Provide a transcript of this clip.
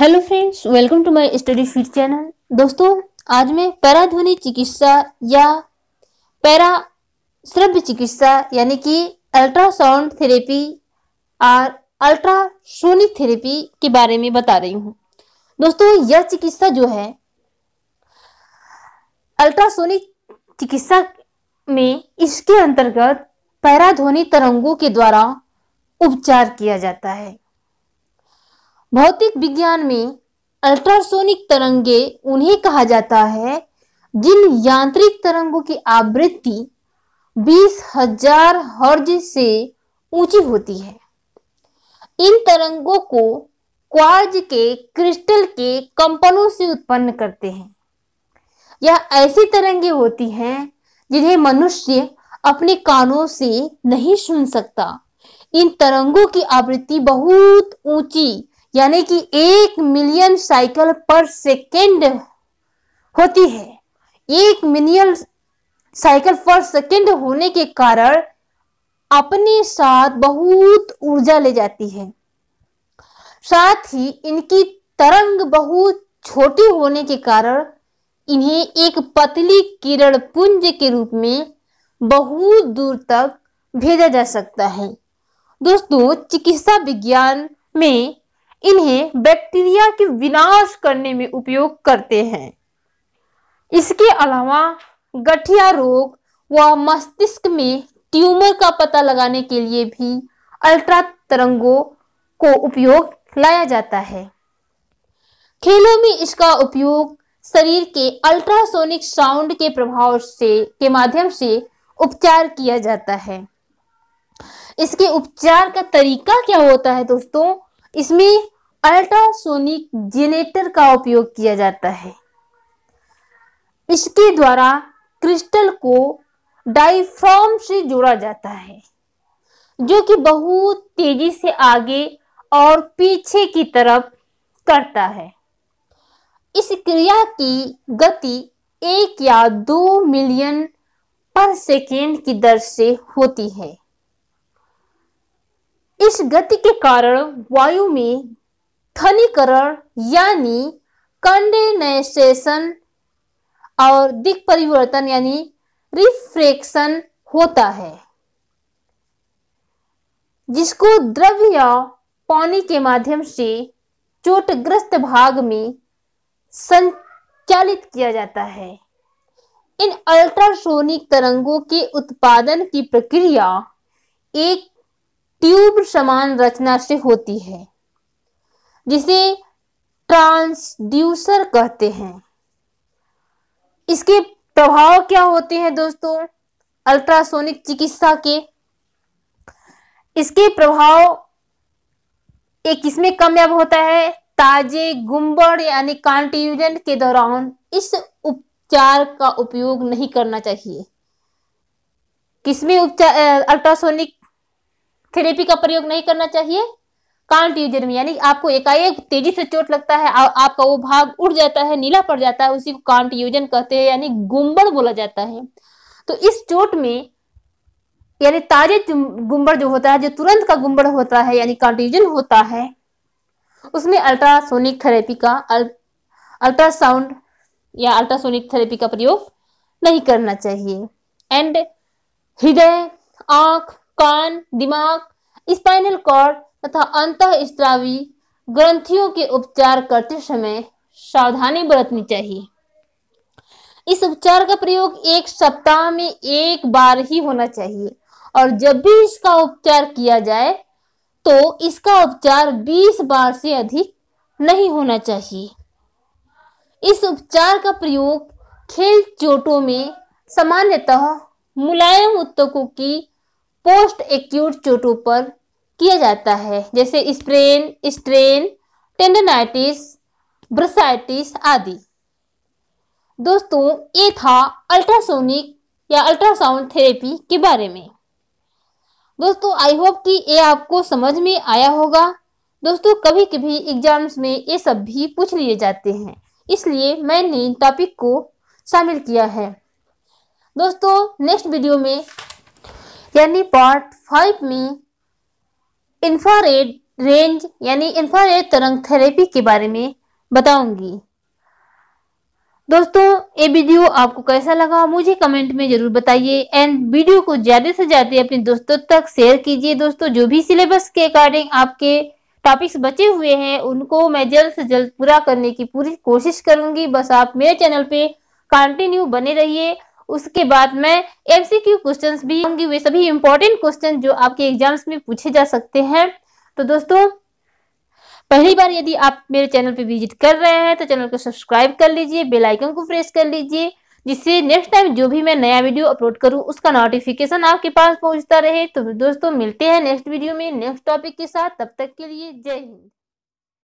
hello friends welcome to my study feed channel दोस्तों आज मैं पैराध्वनि चिकित्सा या पैरा श्रव्य चिकित्सा यानी कि अल्ट्रासाउंड थेरेपी और अल्ट्रासोनिक थेरेपी के बारे में बता रही हूँ दोस्तों यह चिकित्सा जो है अल्ट्रासोनिक चिकित्सा में इसके अंतर्गत पैराध्वनि तरंगों के द्वारा उपचार किया जाता है भौतिक विज्ञान में अल्ट्रासोनिक तरंगे उन्हें कहा जाता है जिन यांत्रिक तरंगों की आवृत्ति बीस हजार हर्ज से ऊंची होती है इन तरंगों को क्वार्ज के क्रिस्टल के कंपनों से उत्पन्न करते हैं यह ऐसी तरंगे होती हैं जिन्हें मनुष्य अपने कानों से नहीं सुन सकता इन तरंगों की आवृत्ति बहुत ऊंची यानी कि एक मिलियन साइकिल पर सेकेंड होती है एक मिलियन साइकिल पर सेकेंड होने के कारण अपने साथ बहुत ऊर्जा ले जाती है साथ ही इनकी तरंग बहुत छोटी होने के कारण इन्हें एक पतली किरण पुंज के रूप में बहुत दूर तक भेजा जा सकता है दोस्तों चिकित्सा विज्ञान में इन्हें बैक्टीरिया के विनाश करने में उपयोग करते हैं इसके अलावा गठिया रोग व मस्तिष्क में ट्यूमर का पता लगाने के लिए भी अल्ट्रा तरंगों को उपयोग लाया जाता है खेलों में इसका उपयोग शरीर के अल्ट्रासोनिक साउंड के प्रभाव से के माध्यम से उपचार किया जाता है इसके उपचार का तरीका क्या होता है दोस्तों इसमें अल्ट्रासोनिक जेनेटर का उपयोग किया जाता है इसके द्वारा क्रिस्टल को डाइफ्राम से जोड़ा जाता है जो कि बहुत तेजी से आगे और पीछे की तरफ करता है इस क्रिया की गति एक या दो मिलियन पर सेकेंड की दर से होती है इस गति के कारण वायु में थनीकरण यानी कंडेनेसेशन और दिक परिवर्तन यानी रिफ्रेक्शन होता है जिसको द्रव्य या पानी के माध्यम से चोटग्रस्त भाग में संचालित किया जाता है इन अल्ट्रासोनिक तरंगों के उत्पादन की प्रक्रिया एक ट्यूब समान रचना से होती है जिसे ट्रांसड्यूसर कहते हैं इसके प्रभाव क्या होते हैं दोस्तों अल्ट्रासोनिक चिकित्सा के इसके प्रभाव एक इसमें कामयाब होता है ताजे गुम्बड़ यानी कॉन्टीजन के दौरान इस उपचार का उपयोग नहीं करना चाहिए किसमें उपचार अल्ट्रासोनिक थेरेपी का प्रयोग नहीं करना चाहिए कांट यूजर में यानी आपको एकाएक तेजी से चोट लगता है आ, आपका वो भाग उड़ जाता है नीला पड़ जाता है उसी को कांट यूजन कहते हैं यानी गुम्बड़ बोला जाता है तो इस चोट में यानी ताजे गुम्बड़ जो होता है जो तुरंत का गुम्बड़ होता है यानी कांटिजन होता है उसमें अल्ट्रासोनिक थेरेपी का अल्ट्रासाउंड या अल्ट्रासोनिक थेरेपी का प्रयोग नहीं करना चाहिए एंड हृदय आंख कान दिमाग स्पाइनल कॉर्ड तथा अंत स्त्रावी ग्रंथियों के उपचार करते समय सावधानी बरतनी चाहिए इस उपचार का प्रयोग एक सप्ताह में एक बार ही होना चाहिए और जब भी इसका उपचार किया जाए तो इसका उपचार 20 बार से अधिक नहीं होना चाहिए इस उपचार का प्रयोग खेल चोटों में सामान्यतः मुलायम उत्तकों की पोस्ट एक्यूट चोटों पर किया जाता है जैसे स्प्रेन स्ट्रेन टेंडनाइटिस ब्रसाइटिस आदि दोस्तों ये था अल्ट्रासोनिक या अल्ट्रासाउंड थेरेपी के बारे में दोस्तों आई होप कि ये आपको समझ में आया होगा दोस्तों कभी कभी एग्जाम्स में ये सब भी पूछ लिए जाते हैं इसलिए मैंने इन टॉपिक को शामिल किया है दोस्तों नेक्स्ट वीडियो में यानी पार्ट फाइव में इंफ्रारेड रेंज यानी इंफ्रारेड तरंग थेरेपी के बारे में बताऊंगी दोस्तों ये वीडियो आपको कैसा लगा मुझे कमेंट में जरूर बताइए एंड वीडियो को ज़्यादा से ज़्यादा अपने दोस्तों तक शेयर कीजिए दोस्तों जो भी सिलेबस के अकॉर्डिंग आपके टॉपिक्स बचे हुए हैं उनको मैं जल्द से जल्द पूरा करने की पूरी कोशिश करूंगी बस आप मेरे चैनल पे कंटिन्यू बने रहिए उसके बाद मैं एमसीक्यू क्वेश्चंस भी होंगी वे सभी इंपॉर्टेंट क्वेश्चन जो आपके एग्जाम्स में पूछे जा सकते हैं तो दोस्तों पहली बार यदि आप मेरे चैनल पर विजिट कर रहे हैं तो चैनल को सब्सक्राइब कर लीजिए बेल आइकन को प्रेस कर लीजिए जिससे नेक्स्ट टाइम जो भी मैं नया वीडियो अपलोड करूं उसका नोटिफिकेशन आपके पास पहुंचता रहे तो दोस्तों मिलते हैं नेक्स्ट वीडियो में नेक्स्ट टॉपिक के साथ तब तक के लिए जय हिंद